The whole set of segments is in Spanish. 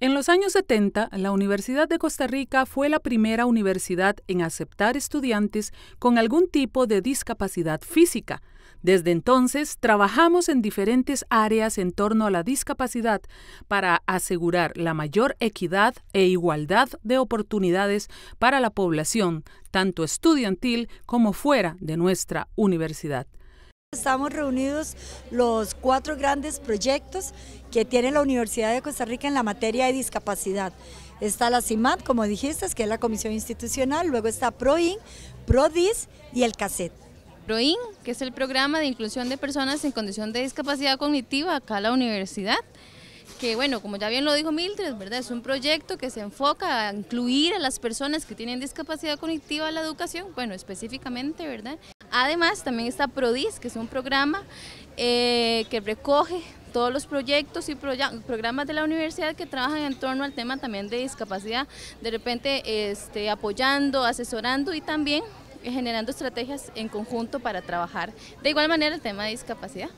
En los años 70, la Universidad de Costa Rica fue la primera universidad en aceptar estudiantes con algún tipo de discapacidad física. Desde entonces, trabajamos en diferentes áreas en torno a la discapacidad para asegurar la mayor equidad e igualdad de oportunidades para la población, tanto estudiantil como fuera de nuestra universidad. Estamos reunidos los cuatro grandes proyectos que tiene la Universidad de Costa Rica en la materia de discapacidad. Está la CIMAT, como dijiste, que es la Comisión Institucional, luego está PROIN, PRODIS y el CASET. PROIN, que es el Programa de Inclusión de Personas en Condición de Discapacidad Cognitiva acá en la universidad que bueno, como ya bien lo dijo Mildred, ¿verdad? Es un proyecto que se enfoca a incluir a las personas que tienen discapacidad cognitiva a la educación, bueno, específicamente, ¿verdad? Además, también está PRODIS, que es un programa eh, que recoge todos los proyectos y programas de la universidad que trabajan en torno al tema también de discapacidad, de repente este, apoyando, asesorando y también eh, generando estrategias en conjunto para trabajar de igual manera el tema de discapacidad.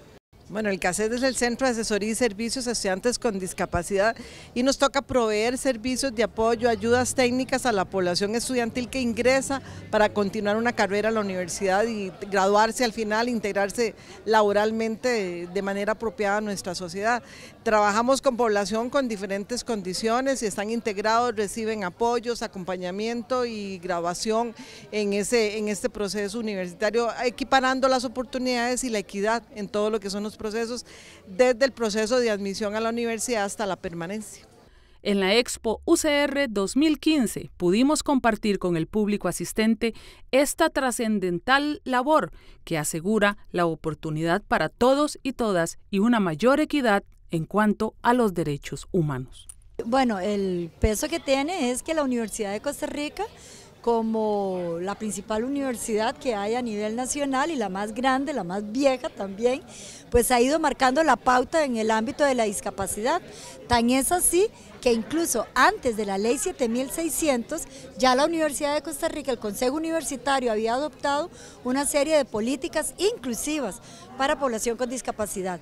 Bueno, el CACED es el Centro de Asesoría y Servicios a Estudiantes con Discapacidad y nos toca proveer servicios de apoyo, ayudas técnicas a la población estudiantil que ingresa para continuar una carrera a la universidad y graduarse al final, integrarse laboralmente de manera apropiada a nuestra sociedad. Trabajamos con población con diferentes condiciones y están integrados, reciben apoyos, acompañamiento y graduación en, ese, en este proceso universitario, equiparando las oportunidades y la equidad en todo lo que son los procesos, desde el proceso de admisión a la universidad hasta la permanencia. En la Expo UCR 2015 pudimos compartir con el público asistente esta trascendental labor que asegura la oportunidad para todos y todas y una mayor equidad en cuanto a los derechos humanos. Bueno, el peso que tiene es que la Universidad de Costa Rica como la principal universidad que hay a nivel nacional y la más grande, la más vieja también, pues ha ido marcando la pauta en el ámbito de la discapacidad. Tan es así que incluso antes de la ley 7600, ya la Universidad de Costa Rica, el Consejo Universitario había adoptado una serie de políticas inclusivas para población con discapacidad.